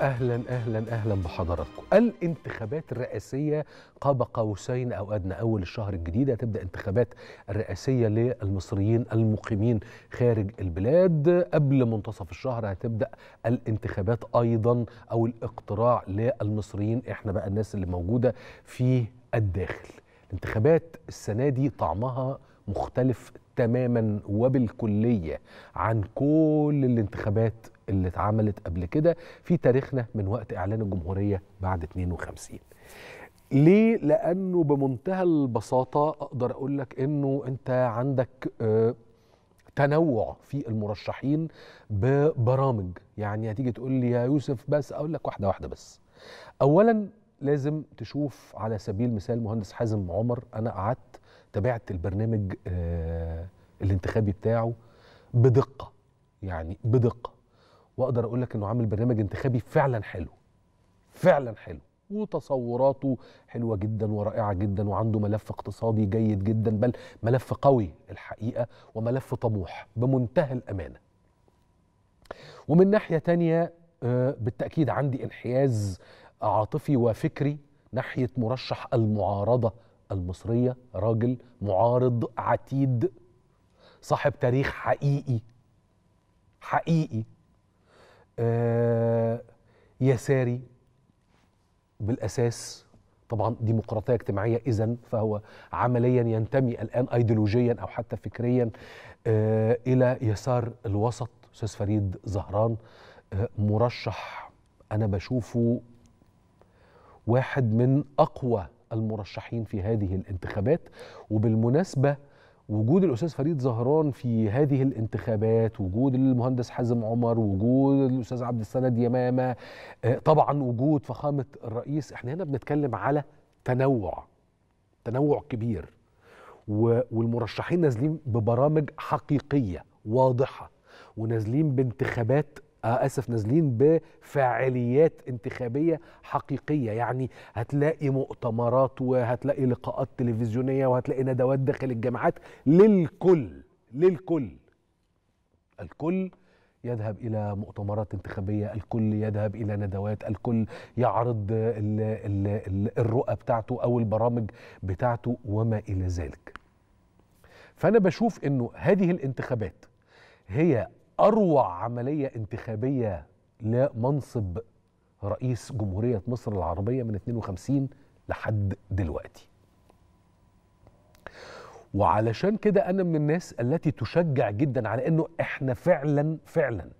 اهلا اهلا اهلا بحضراتكم الانتخابات الرئاسيه قاب قوسين او ادنى اول الشهر الجديد هتبدا انتخابات الرئاسيه للمصريين المقيمين خارج البلاد قبل منتصف الشهر هتبدا الانتخابات ايضا او الاقتراع للمصريين احنا بقى الناس اللي موجوده في الداخل الانتخابات السنه دي طعمها مختلف تماما وبالكليه عن كل الانتخابات اللي اتعملت قبل كده في تاريخنا من وقت إعلان الجمهورية بعد 52 ليه؟ لأنه بمنتهى البساطة أقدر أقول لك أنه أنت عندك آه، تنوع في المرشحين ببرامج يعني هتيجي تقول لي يا يوسف بس أقول لك واحدة واحدة بس أولا لازم تشوف على سبيل المثال مهندس حازم عمر أنا قعدت تابعت البرنامج آه، الانتخابي بتاعه بدقة يعني بدقة واقدر اقول لك انه عامل برنامج انتخابي فعلا حلو فعلا حلو وتصوراته حلوه جدا ورائعه جدا وعنده ملف اقتصادي جيد جدا بل ملف قوي الحقيقه وملف طموح بمنتهى الامانه. ومن ناحيه تانية آه، بالتاكيد عندي انحياز عاطفي وفكري ناحيه مرشح المعارضه المصريه راجل معارض عتيد صاحب تاريخ حقيقي حقيقي آه، يساري بالاساس طبعا ديمقراطيه اجتماعيه اذا فهو عمليا ينتمي الان ايديولوجيا او حتى فكريا آه، الى يسار الوسط استاذ فريد زهران آه، مرشح انا بشوفه واحد من اقوى المرشحين في هذه الانتخابات وبالمناسبه وجود الاستاذ فريد زهران في هذه الانتخابات وجود المهندس حازم عمر وجود الاستاذ عبد السند يمامه آه، طبعا وجود فخامه الرئيس احنا هنا بنتكلم على تنوع تنوع كبير والمرشحين نازلين ببرامج حقيقيه واضحه ونازلين بانتخابات آه، اسف نازلين بفعاليات انتخابيه حقيقيه يعني هتلاقي مؤتمرات وهتلاقي لقاءات تلفزيونيه وهتلاقي ندوات داخل الجامعات للكل للكل الكل يذهب الى مؤتمرات انتخابيه الكل يذهب الى ندوات الكل يعرض الـ الـ الـ الرؤى بتاعته او البرامج بتاعته وما الى ذلك فانا بشوف انه هذه الانتخابات هي اروع عمليه انتخابيه لمنصب رئيس جمهوريه مصر العربيه من 52 لحد دلوقتي وعلشان كده انا من الناس التي تشجع جدا على انه احنا فعلا فعلا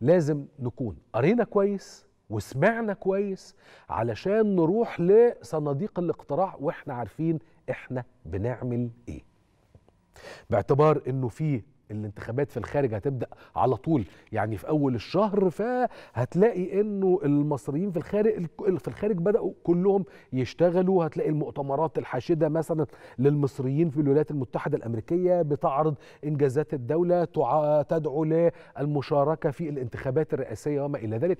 لازم نكون قرينا كويس وسمعنا كويس علشان نروح لصناديق الاقتراع واحنا عارفين احنا بنعمل ايه باعتبار انه في الانتخابات في الخارج هتبدا على طول يعني في اول الشهر فهتلاقي انه المصريين في الخارج في الخارج بداوا كلهم يشتغلوا هتلاقي المؤتمرات الحاشده مثلا للمصريين في الولايات المتحده الامريكيه بتعرض انجازات الدوله تدعو للمشاركه في الانتخابات الرئاسيه وما الى ذلك